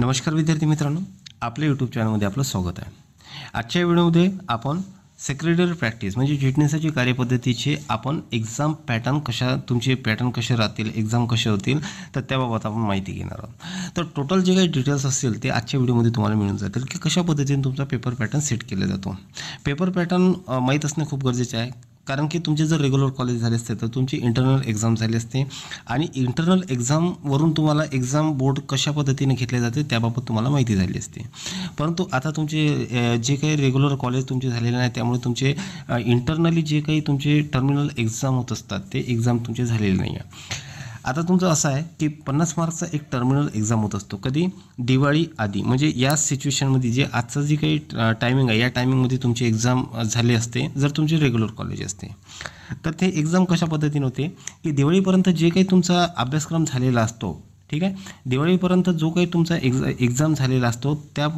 नमस्कार विद्यार्थी मित्रांनो आपल्या यूट्यूब चॅनलमध्ये आपलं स्वागत आहे आजच्या व्हिडिओमध्ये आपण सेक्रेटरी प्रॅक्टिस म्हणजे जिटनेसाची कार्यपद्धतीचे आपण एक्झाम पॅटर्न कशा तुमचे पॅटर्न कसे राहतील एक्झाम कसे होतील तर त्याबाबत आपण माहिती घेणार आहोत तर टोटल जे काही डिटेल्स असतील ते आजच्या व्हिडिओमध्ये तुम्हाला मिळून जातील की कशा पद्धतीने तुमचा पेपर पॅटर्न सेट केला जातो पेपर पॅटर्न माहीत असणे खूप गरजेचे आहे कारण की तुमचे जर रेग्युलर कॉलेज झाले असते तर तुमची इंटरनल एक्झाम झाली असते आणि इंटरनल एक्झामवरून तुम्हाला एक्झाम बोर्ड कशा पद्धतीने घेतले जाते त्याबाबत तुम्हाला माहिती झाली असते परंतु आता तुमचे जे काही रेग्युलर कॉलेज तुमचे झालेले नाही त्यामुळे तुमचे इंटरनली जे काही तुमचे टर्मिनल एक्झाम होत असतात ते एक्झाम तुमचे झालेले नाही आहे आता तुमचं असं आहे की पन्नास मार्कचा एक टर्मिनल एक्झाम होत असतो कधी दिवाळी आधी म्हणजे या सिच्युएशनमध्ये जे आजचं जी काही टायमिंग आहे या टायमिंगमध्ये तुमची एक्झाम झाली असते जर तुमचे रेग्युलर कॉलेज असते तर ते एक्झाम कशा पद्धतीने होते की दिवाळीपर्यंत जे काही तुमचा अभ्यासक्रम झालेला असतो ठीक आहे दिवाळीपर्यंत जो काही तुमचा एक्झा एक्झाम झालेला असतो त्या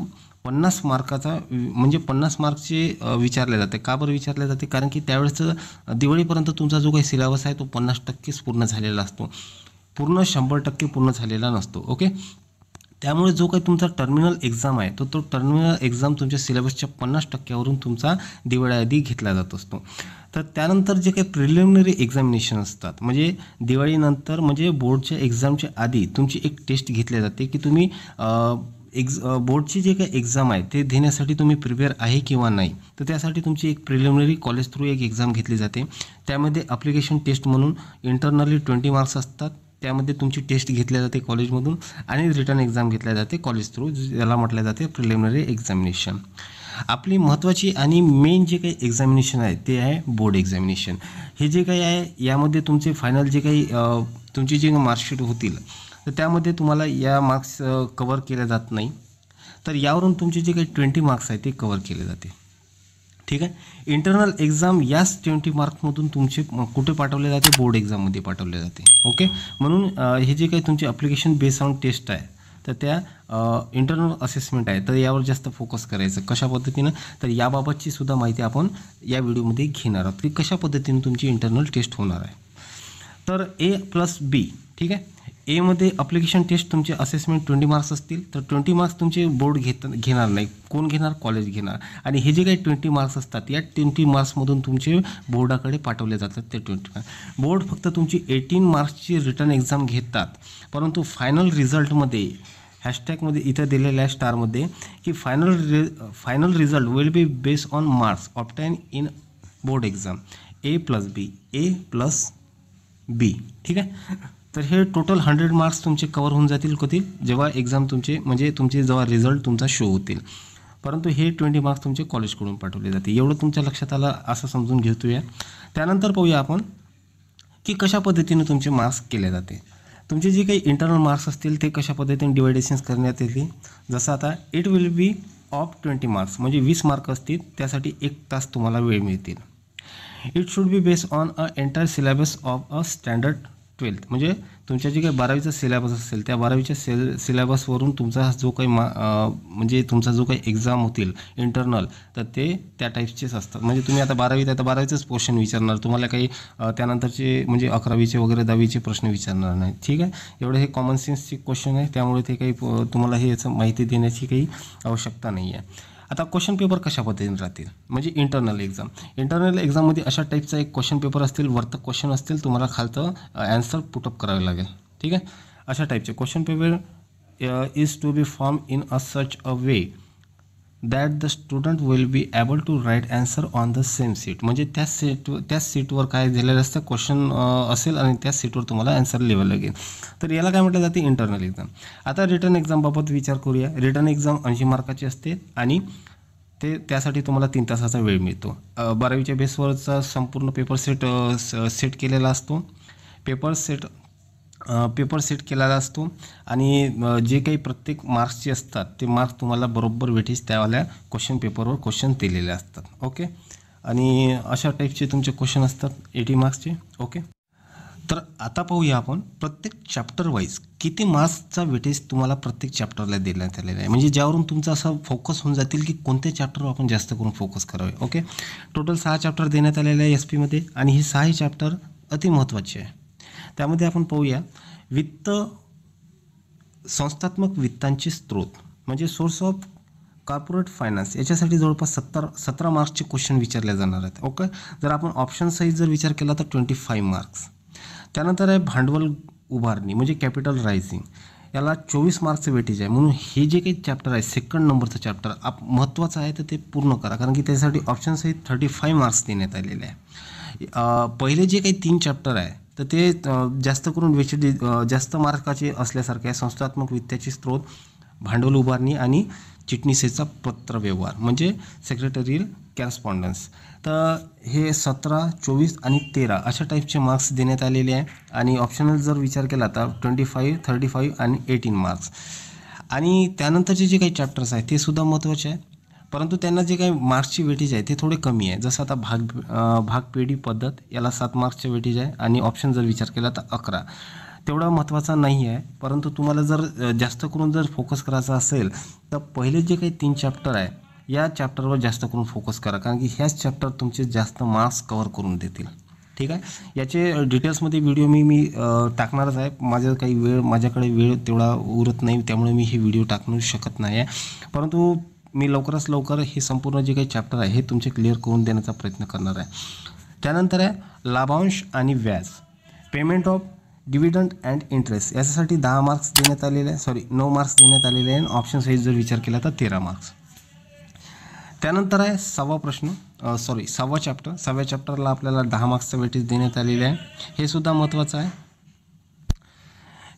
पन्नास मार्काचा म्हणजे पन्नास मार्कचे विचारले जाते का बरं विचारले जाते कारण की त्यावेळेसचं दिवाळीपर्यंत तुमचा जो काही सिलेबस आहे तो पन्नास टक्केच पूर्ण झालेला असतो पूर्ण शंभर टक्के पूर्ण झालेला नसतो ओके त्यामुळे जो काही तुमचा टर्मिनल एक्झाम आहे तो तो टर्मिनल एक्झाम तुमच्या सिलेबसच्या पन्नास टक्क्यावरून तुमचा दिवाळी घेतला जात असतो तर त्यानंतर जे काही प्रिलिमिनरी एक्झामिनेशन असतात म्हणजे दिवाळीनंतर म्हणजे बोर्डच्या एक्झामच्या आधी तुमची एक टेस्ट घेतली जाते की तुम्ही एक्झ बोर्डची जे काही एक्झाम आहे ते देण्यासाठी तुम्ही प्रिपेअर आहे किंवा नाही तर त्यासाठी तुमची एक प्रिलिमिनरी कॉलेज थ्रू एक एक्झाम घेतली जाते त्यामध्ये अप्लिकेशन टेस्ट म्हणून इंटरनली ट्वेंटी मार्क्स असतात त्यामध्ये तुमची टेस्ट घेतल्या जाते कॉलेजमधून आणि रिटर्न एक्झाम घेतल्या जाते कॉलेज थ्रू ज्याला म्हटल्या जाते प्रिलिमिनरी एक्झामिनेशन आपली महत्त्वाची आणि मेन जे काही एक्झामिनेशन आहे ते आहे बोर्ड एक्झामिनेशन हे जे काही आहे यामध्ये तुमचे फायनल जे काही तुमची जे मार्कशीट होतील तर त्यामध्ये तुम्हाला या मार्क्स कवर केले जात नाही तर यावरून तुमचे जे काही ट्वेंटी मार्क्स आहेत ते कवर केले जाते ठीक आहे इंटरनल एक्झाम याच ट्वेंटी मार्क्समधून तुमचे कुठे पाठवले जाते बोर्ड एक्झाममध्ये पाठवले जाते ओके म्हणून हे जे काही तुमचे अप्लिकेशन बेस ऑन टेस्ट आहे तर त्या इंटरनल असेसमेंट आहे तर यावर जास्त फोकस करायचं कशा पद्धतीनं तर याबाबतची सुद्धा माहिती आपण या व्हिडिओमध्ये घेणार आहोत की कशा पद्धतीनं तुमची इंटरनल टेस्ट होणार आहे तर ए प्लस बी ठीक आहे एमध्ये अप्लिकेशन टेस्ट तुमचे असेसमेंट ट्वेंटी मार्क्स असतील तर ट्वेंटी मार्क्स तुमचे बोर्ड घेत घेणार नाही कोण घेणार कॉलेज घेणार आणि हे जे काही ट्वेंटी मार्क्स असतात या ट्वेंटी मार्क्समधून तुमचे बोर्डाकडे पाठवले जातात ते ट्वेंटी मार्क्स बोर्ड फक्त तुमची एटीन मार्क्सची रिटर्न एक्झाम घेतात परंतु फायनल रिझल्टमध्ये हॅशटॅगमध्ये इथं दिलेल्या स्टारमध्ये की फायनल रि final result will be based on marks obtained in board exam A plus B A plus B ठीक आहे तर हे टोटल हंड्रेड मार्क्स तुमचे कवर होऊन जातील कधी जेव्हा एक्झाम तुमचे म्हणजे तुमचे जेव्हा रिझल्ट तुमचा शो होतील परंतु हे ट्वेंटी मार्क्स तुमचे कॉलेजकडून पाठवले जाते एवढं तुमच्या लक्षात आलं असं समजून घेतूया त्यानंतर पाहूया आपण की कशा पद्धतीने तुमचे मार्क्स केले जाते तुमचे जे काही इंटरनल मार्क्स असतील ते कशा पद्धतीने डिवायडेशन्स करण्यात येतील जसं आता it will be of twenty marks म्हणजे वीस मार्क असतील त्यासाठी एक तास तुम्हाला वेळ मिळतील it should be based on a entire syllabus of a standard twelfth म्हणजे तुमच्या जे काही बारावीचा सिलेबस असेल त्या बारावीच्या सेल सिलेबसवरून तुमचा जो काही मा म्हणजे तुमचा जो काही एक्झाम होतील इंटरनल तर ते त्या टाईपचेच असतात म्हणजे तुम्ही आता बारावीत आता बारावीचंच पोर्शन विचारणार तुम्हाला काही त्यानंतरचे म्हणजे अकरावीचे वगैरे दहावीचे प्रश्न विचारणार नाही ठीक आहे एवढं हे कॉमन सेन्सचे क्वेश्चन आहे त्यामुळे ते काही तुम्हाला हे याचं माहिती देण्याची काही आवश्यकता नाही आहे आता क्वेश्चन पेपर कशा पद्धतीने राहतील म्हणजे इंटरनल एक्झाम इंटरनल एक्झाममध्ये अशा टाईपचा एक क्वेश्चन पेपर असतील वर्तक क्वेश्चन असतील तुम्हाला खालतं ॲन्सर पुटअप करावे लागेल ठीक आहे अशा टाईपचे question paper is to be form in a such a way that the student will be able to write answer on the same seat म्हणजे त्या सीट त्याच सीटवर काय दिलेलं असतं क्वेश्चन असेल आणि त्याच सीटवर तुम्हाला ॲन्सर लिहावं लागेल तर याला काय म्हटलं जाते इंटरनल एक्झाम आता रिटर्न एक्झामबाबत विचार करूया रिटर्न एक्झाम ऐंशी मार्काची असते आणि ते त्यासाठी तुम्हाला तीन तासाचा वेळ मिळतो बारावीच्या बेसवरचा संपूर्ण पेपर सेट सेट केलेला असतो पेपर सेट पेपर सेट केलेला असतो आणि जे काही प्रत्येक मार्क्सचे असतात ते मार्क्स तुम्हाला बरोबर वेठीस त्यावाल्या क्वेश्चन पेपरवर क्वेश्चन दिलेले असतात ओके आणि अशा टाईपचे तुमचे क्वेश्चन असतात एटी मार्क्सचे ओके तर आता पाहूया आपण प्रत्येक चॅप्टर वाईज किती मार्क्सचा वेटेज तुम्हाला प्रत्येक चॅप्टरला देण्यात आलेला आहे म्हणजे ज्यावरून तुमचा असा फोकस होऊन जातील की कोणत्या चॅप्टरवर आपण जास्त करून फोकस करावे ओके टोटल सहा चॅप्टर देण्यात आलेले आहे एस पीमध्ये आणि हे सहाही चॅप्टर अतिमहत्त्वाचे आहे त्यामध्ये आपण पाहूया वित्त संस्थात्मक वित्तांचे स्रोत म्हणजे सोर्स ऑफ कॉर्पोरेट फायनान्स याच्यासाठी जवळपास सत्तर सतरा मार्क्सचे क्वेश्चन विचारले जाणार आहेत ओके जर आपण ऑप्शन साईज जर विचार केला तर ट्वेंटी फाईव्ह मार्क्स त्यानंतर आहे भांडवल उभारणी म्हणजे कॅपिटल रायझिंग याला चोवीस मार्कचं वेटेज आहे म्हणून हे जे काही चॅप्टर आहे सेकंड नंबरचं चॅप्टर आप महत्त्वाचं आहे तर ते पूर्ण करा कारण की त्यासाठी ऑप्शन्स हे थर्टी फाय मार्क्स देण्यात आलेले आहे पहिले जे काही तीन चॅप्टर आहे तर ते जास्त करून वेच जास्त मार्काचे असल्यासारखे आहे संस्थात्मक वित्ताचे स्रोत भांडवल उभारणी आणि चिटणीसेचा पत्रव्यवहार म्हणजे सेक्रेटरील कॅरस्पॉन्डन्स तर हे सतरा चोवीस आणि तेरा अशा टाईपचे मार्क्स देण्यात आलेले आहे आणि ऑप्शनल जर विचार केला तर ट्वेंटी फाईव्ह थर्टी फाईव्ह आणि एटीन मार्क्स आणि त्यानंतरचे जे काही चॅप्टर्स आहेत ते सुद्धा महत्त्वाचे आहे परंतु त्यांना जे काही मार्क्सची वेटेज आहे ते थोडे कमी आहे जसं आता भाग भागपेढी पद्धत याला सात मार्क्सचे वेटेज आहे आणि ऑप्शन जर विचार केला तर अकरा तेवढा महत्त्वाचा नाही आहे परंतु तुम्हाला जर जास्त करून जर फोकस करायचा असेल तर पहिले जे काही तीन चॅप्टर आहे या चॅप्टरवर जास्त करून फोकस करा कारण की ह्याच चॅप्टर तुमचे जास्त मार्क्स कवर करून देतील ठीक आहे याचे डिटेल्समध्ये व्हिडिओ मी मी टाकणारच आहे माझ्या काही वेळ माझ्याकडे वेळ तेवढा उरत नाही त्यामुळे मी हे व्हिडिओ टाकणू शकत नाही आहे परंतु मी लवकरच लवकर हे संपूर्ण जे काही चॅप्टर आहे हे तुमचे क्लिअर करून देण्याचा प्रयत्न करणार आहे त्यानंतर आहे लाभांश आणि व्याज payment of dividend and interest याच्यासाठी दहा मार्क्स देण्यात आलेले आहे सॉरी नऊ मार्क्स देण्यात आलेले आहे ऑप्शन साईज जर विचार केला तर तेरा मार्क्स त्यानंतर आहे सहावा प्रश्न सॉरी सहावा चॅप्टर सहाव्या चॅप्टरला आपल्याला दहा मार्क्सचा वेटेज देण्यात आलेले आहे हे सुद्धा महत्त्वाचं आहे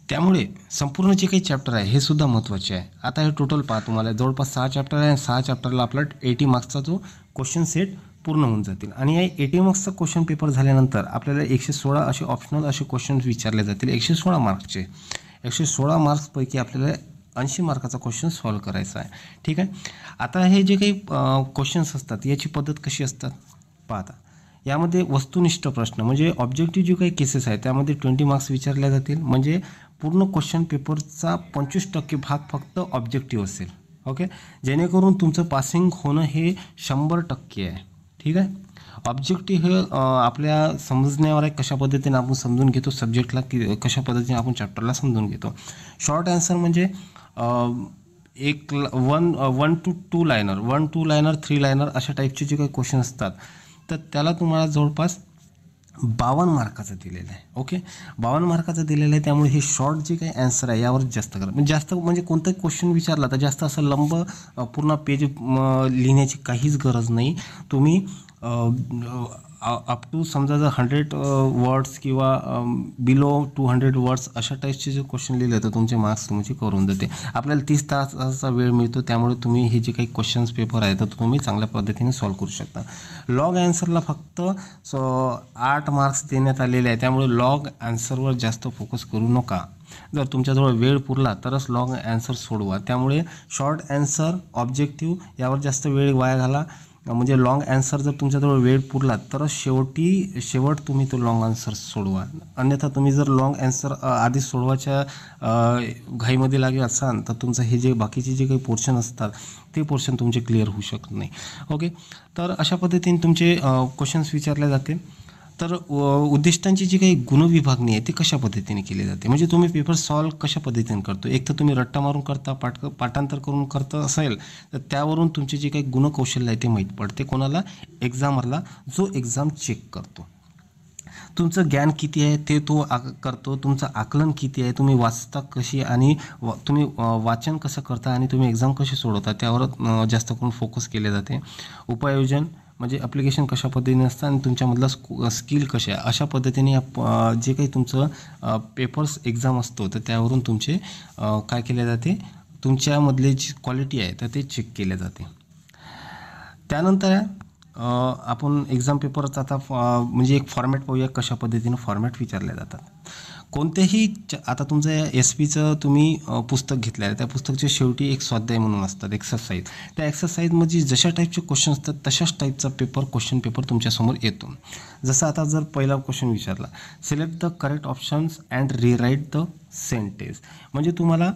त्यामुळे संपूर्ण जे काही चॅप्टर आहे हे सुद्धा महत्त्वाचे आहे आता हे टोटल पहा तुम्हाला जवळपास सहा चॅप्टर आहे सहा चॅप्टरला आपला एटी मार्क्सचा जो क्वेश्चन सेट पूर्ण होऊन जातील आणि या एटी मार्क्सचा क्वेश्चन पेपर झाल्यानंतर आपल्याला एकशे सोळा असे ऑप्शनल असे क्वेश्चन विचारले जातील एकशे सोळा मार्क्सचे एकशे सोळा मार्क्सपैकी आपल्याला ऐंशी मार्काचा क्वेश्चन सॉल्व करायचा आहे ठीक आहे आता हे जे काही क्वेश्चन्स असतात याची पद्धत कशी असतात पाहता यामध्ये वस्तुनिष्ठ प्रश्न म्हणजे ऑब्जेक्टिव्ह जे काही केसेस आहेत त्यामध्ये ट्वेंटी मार्क्स विचारले जातील म्हणजे पूर्ण क्वेश्चन पेपरचा पंचवीस टक्के भाग फक्त ऑब्जेक्टिव्ह असेल ओके जेणेकरून तुमचं पासिंग होणं हे शंभर टक्के आहे ठीक आहे ऑब्जेक्टिव्ह हे आपल्या समजण्यावर आहे कशा पद्धतीने आपण समजून घेतो सब्जेक्टला की कशा पद्धतीने आपण चॅप्टरला समजून घेतो शॉर्ट आन्सर म्हणजे एक one one two two liner one two liner three liner अशा टाईपचे जे काही क्वेश्चन असतात तर त्याला तुम्हाला जवळपास बावन्न मार्काचं दिलेलं आहे ओके बावन्न मार्काचं दिलेलं आहे त्यामुळे हे शॉर्ट जे काही आन्सर आहे यावर जास्त करा म्हणजे जास्त म्हणजे कोणताही क्वेश्चन विचारला तर जास्त असं लंब पूर्ण पेज लिहिण्याची काहीच गरज नाही तुम्ही अप टू समजा जर हंड्रेड वर्ड्स किंवा बिलो टू हंड्रेड वर्ड्स अशा टाईपचे जे क्वेश्चन लिहिले तर तुमचे मार्क्स तुमचे करून देते आपल्याला तीस तासाचा वेळ मिळतो त्यामुळे तुम्ही हे जे काही क्वेश्चन्स पेपर आहे तर तुम्ही चांगल्या पद्धतीने सॉल्व्ह करू शकता लॉग ॲन्सरला फक्त सो आठ मार्क्स देण्यात आलेले आहे त्यामुळे लॉग ॲन्सरवर जास्त फोकस करू नका जर तुमच्याजवळ वेळ पुरला तरच लॉग ॲन्सर सोडवा त्यामुळे शॉर्ट ॲन्सर ऑब्जेक्टिव्ह यावर जास्त वेळ वाया घाला म्हणजे लॉंग आन्सर जर तुमच्याजवळ वेळ पुरला तर शेवटी शेवट तुम्ही तो लाँग आन्सर सोडवा अन्यथा तुम्ही जर लॉंग आन्सर आधी सोडवायच्या घाईमध्ये लागे असाल तर तुमचं हे जे बाकीचे जे काही पोर्शन असतात ते पोर्शन तुमचे क्लिअर होऊ शकत नाही ओके तर अशा पद्धतीने तुमचे क्वेश्चन्स विचारले जाते तर उद्दिष्टांची जी काही गुणविभागणी आहे ती कशा पद्धतीने केली जाते म्हणजे तुम्ही पेपर सॉल्व कशा पद्धतीने करतो एक तर तुम्ही रट्टा मारून करता पाठ पाठांतर करून करत असेल तर त्यावरून तुमचे जे काही गुणकौशल्य आहे ते माहीत पडते कोणाला एक्झामरला जो एक्झाम चेक करतो तुमचं ज्ञान किती आहे ते तो आक करतो तुमचं आकलन किती आहे तुम्ही वाचता कशी आणि वा तुम्ही वाचन कसं करता आणि तुम्ही एक्झाम कशी सोडवता त्यावर जास्त करून फोकस केले जाते उपाययोजन म्हणजे ॲप्लिकेशन कशा पद्धतीने असतं आणि तुमच्यामधला स्कू स्किल कशा आहे अशा पद्धतीने जे काही तुमचं पेपर्स एक्झाम असतो तर त्यावरून तुमचे काय केले जाते तुमच्यामधले जी क्वालिटी आहे तर ते चेक केले जाते त्यानंतर आपण एक्झाम पेपरचा आता म्हणजे एक फॉर्मॅट पाहूया कशा पद्धतीने फॉर्मॅट विचारले जातात कोणतेही आता तुमचं एस पीचं तुम्ही पुस्तक घेतलं आहे त्या पुस्तकचे शेवटी एक स्वाध्याय म्हणून असतात एक्सरसाइज त्या एक्सरसाइजमध्ये जशा टाईपचे क्वेश्चन असतात तशाच टाईपचा पेपर क्वेश्चन पेपर तुमच्यासमोर येतो जसं आता जर पहिला क्वेश्चन विचारला select the correct options and rewrite the sentence म्हणजे तुम्हाला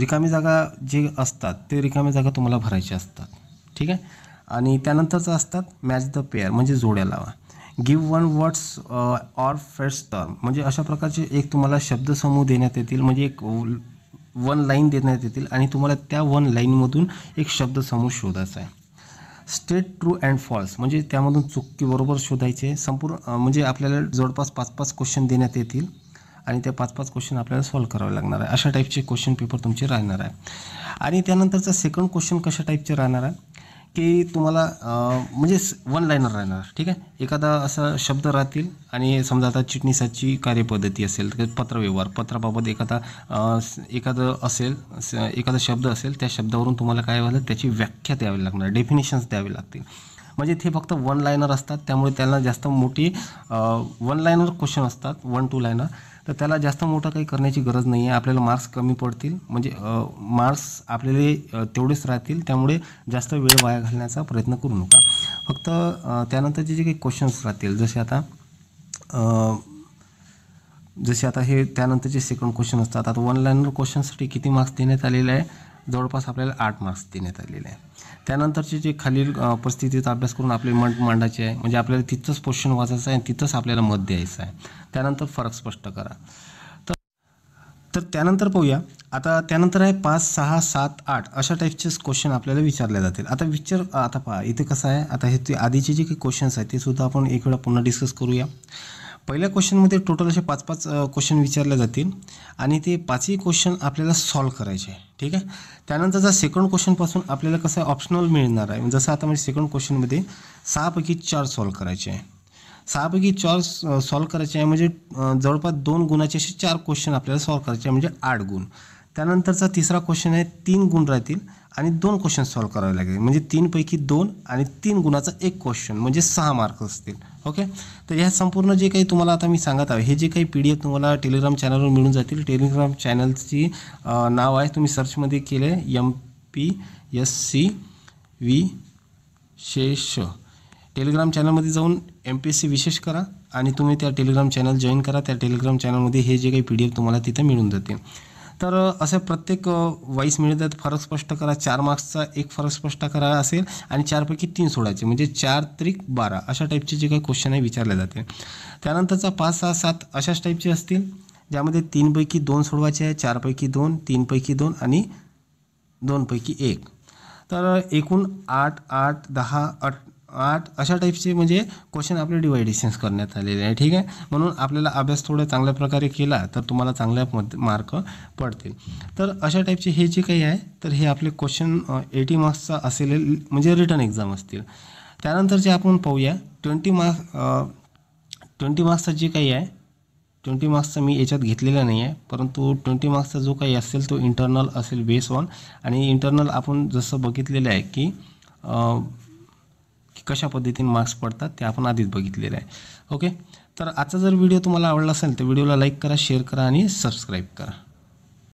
रिकामी जागा जे असतात ते रिकामी जागा तुम्हाला भरायचे असतात ठीक आहे आणि त्यानंतरचं असतात मॅच द पेअर म्हणजे जोड्या लावा give one words or first term म्हणजे अशा प्रकारचे एक तुम्हाला शब्दसमूह देण्यात येतील म्हणजे एक वन लाईन देण्यात येतील आणि तुम्हाला त्या वन लाईनमधून एक शब्दसमूह शोधायचा आहे स्टेट ट्रू अँड फॉल्स म्हणजे त्यामधून चुकी बरोबर शोधायचे संपूर्ण म्हणजे आपल्याला जवळपास पाच पाच क्वेश्चन देण्यात येतील आणि त्या पाच पाच क्वेश्चन आपल्याला सॉल्व करावे लागणार आहे अशा टाईपचे क्वेश्चन पेपर तुमचे राहणार आहे आणि त्यानंतरचा सेकंड क्वेश्चन कशा टाईपचे राहणार आहे की तुम्हाला म्हणजे वन लाईनर राहणार ठीक आहे एखादा असा शब्द राहतील आणि समजा आता चिटणीसाची कार्यपद्धती असेल तर पत्रव्यवहार पत्राबाबत एखादा एखादं असेल एखादा शब्द असेल त्या शब्दावरून तुम्हाला काय व्हायला त्याची व्याख्या द्यावी लागणार डेफिनेशन्स द्यावे लागतील म्हणजे ते फक्त वन लायनर असतात त्यामुळे त्यांना जास्त मोठी वन लायनर क्वेश्चन असतात वन टू लायनर तर त्याला जास्त मोठं काही करण्याची गरज नाही आहे आपल्याला मार्क्स कमी पडतील म्हणजे मार्क्स आपल्याला तेवढेच राहतील त्यामुळे जास्त वेळ वाया घालण्याचा प्रयत्न करू नका फक्त त्यानंतरचे जे काही क्वेश्चन्स राहतील जसे आता जसे आता हे त्यानंतरचे सेकंड क्वेश्चन असतात आता वन लाईनर क्वेश्चनसाठी किती मार्क्स देण्यात आलेले आहे जवळपास आपल्याला आठ मार्क्स देण्यात आलेले आहे त्यानंतरचे जे खालील परिस्थितीचा अभ्यास करून आपले मन मांडायचे आहे म्हणजे आपल्याला तिथंच क्वेश्चन वाचायचं आहे आणि तिथंच आपल्याला मत द्यायचं आहे त्यानंतर फरक स्पष्ट करा तर तर त्यानंतर पाहूया आता त्यानंतर आहे पाच सहा सात आठ अशा टाईपचे क्वेश्चन आपल्याला विचारले जातील आता विचार आता पहा इथे कसं आहे आता हे ते आधीचे जे काही क्वेश्चन्स आहेत ते सुद्धा आपण एक वेळा पुन्हा डिस्कस करूया पहिल्या क्वेश्चनमध्ये टोटल असे पाच पाच क्वेश्चन विचारले जातील आणि ते पाचही क्वेश्चन आपल्याला सॉल्व करायचे ठीक आहे त्यानंतरचा सेकंड क्वेश्चनपासून आपल्याला कसं ऑप्शनल मिळणार आहे जसं आता म्हणजे सेकंड क्वेश्चनमध्ये सहापैकी चार सॉल्व करायचे आहे सहापैकी चार सॉल्व करायचे आहे म्हणजे जवळपास दोन गुणाचे असे चार क्वेश्चन आपल्याला सॉल्व करायचे आहे म्हणजे आठ गुण त्यानंतरचा तिसरा क्वेश्चन आहे तीन गुण राहतील आणि दोन क्वेश्चन सॉल्व करावे लागेल म्हणजे तीनपैकी दोन आणि तीन गुणाचा एक क्वेश्चन म्हणजे सहा मार्क असतील ओके तर ह्या संपूर्ण जे काही तुम्हाला आता मी सांगत आहे हे जे काही पी डी एफ तुम्हाला टेलिग्राम चॅनलवर मिळून जातील टेलिग्राम चॅनलची नाव आहे तुम्ही सर्चमध्ये केले एम पी एस सी वी शेष टेलिग्राम चॅनलमध्ये जाऊन एम पी एस सी विशेष करा आणि तुम्ही त्या टेलिग्राम चॅनल जॉईन करा त्या टेलिग्राम चॅनलमध्ये हे जे काही पी डी एफ तुम्हाला तिथे मिळून जाते तर असे प्रत्येक वाईस मिळतात फरक स्पष्ट करा चार मार्क्सचा एक फरक स्पष्ट करा असेल आणि चारपैकी तीन सोडायचे म्हणजे चार त्रिक बारा अशा टाईपचे जे काही क्वेश्चन आहे विचारले जाते त्यानंतरचा पाच सहा सात अशाच टाईपचे असतील ज्यामध्ये तीनपैकी दोन सोडवायचे आहे चारपैकी दोन तीनपैकी दोन आणि दोनपैकी एक तर एकूण आठ आठ दहा अट आठ अशा टाईपचे म्हणजे क्वेश्चन आपले डिवायडेशन्स करण्यात आलेले आहे ठीक आहे म्हणून आपल्याला अभ्यास थोडा चांगल्या प्रकारे केला तर तुम्हाला चांगल्या मार्क पडतील तर अशा टाईपचे हे जे काही आहे तर हे आपले क्वेश्चन एटी मार्क्सचा असेल म्हणजे रिटर्न एक्झाम असतील त्यानंतर जे आपण पाहूया ट्वेंटी मार्क्स ट्वेंटी मार्क्सचा जे काही आहे ट्वेंटी मार्क्सचा मी याच्यात घेतलेला नाही आहे परंतु ट्वेंटी मार्क्सचा जो काही असेल तो इंटरनल असेल बेस ऑन आणि इंटरनल आपण जसं बघितलेलं आहे की कशा पद्धतीने मार्क्स पडतात ते आपण आधीच बघितलेलं आहे ओके तर आजचा जर व्हिडिओ तुम्हाला आवडला असेल तर व्हिडिओला लाईक करा शेअर करा आणि सबस्क्राईब करा